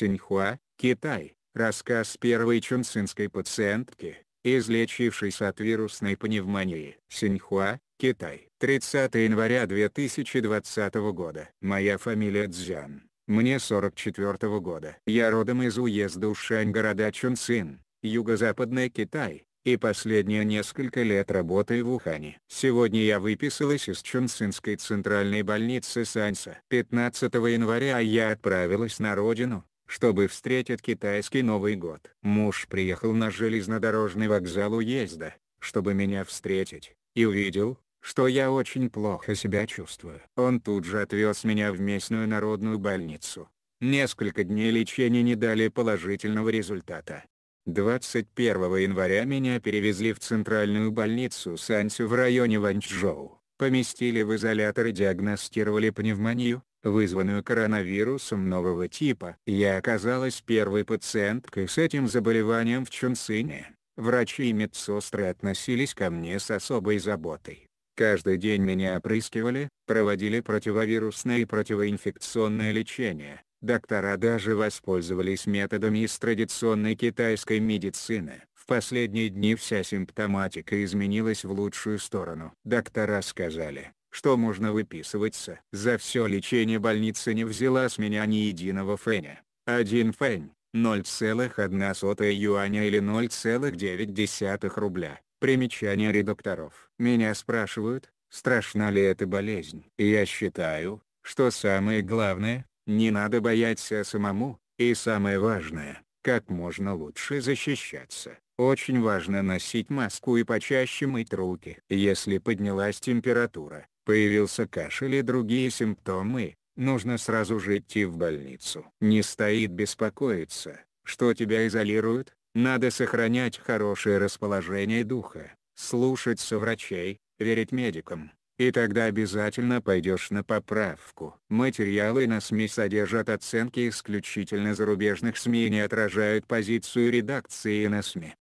Синьхуа, Китай, рассказ первой чунцинской пациентки, излечившейся от вирусной пневмонии. Синьхуа, Китай. 30 января 2020 года. Моя фамилия Цзян. Мне 44 года. Я родом из уезда Ушань города Чунцин, юго-западный Китай, и последние несколько лет работаю в Ухане. Сегодня я выписалась из Чунцинской центральной больницы Саньса. 15 января я отправилась на родину, чтобы встретить китайский Новый год. Муж приехал на железнодорожный вокзал уезда, чтобы меня встретить, и увидел, что я очень плохо себя чувствую. Он тут же отвез меня в местную народную больницу. Несколько дней лечения не дали положительного результата. 21 января меня перевезли в центральную больницу Сансю в районе Ванчжоу, поместили в изолятор и диагностировали пневмонию, вызванную коронавирусом нового типа. Я оказалась первой пациенткой с этим заболеванием в Чунцине. Врачи и медсестры относились ко мне с особой заботой. Каждый день меня опрыскивали, проводили противовирусное и противоинфекционное лечение. Доктора даже воспользовались методами из традиционной китайской медицины. В последние дни вся симптоматика изменилась в лучшую сторону. Доктора сказали, что можно выписываться. За все лечение больница не взяла с меня ни единого феня. Один фень, 0,1 юаня или 0,9 рубля. Примечание редакторов. Меня спрашивают, страшна ли эта болезнь. Я считаю, что самое главное, не надо бояться самому, и самое важное, как можно лучше защищаться. Очень важно носить маску и почаще мыть руки. Если поднялась температура, Появился кашель и другие симптомы, нужно сразу же идти в больницу. Не стоит беспокоиться, что тебя изолируют, надо сохранять хорошее расположение духа, слушаться врачей, верить медикам, и тогда обязательно пойдешь на поправку. Материалы на СМИ содержат оценки исключительно зарубежных СМИ и не отражают позицию редакции на СМИ.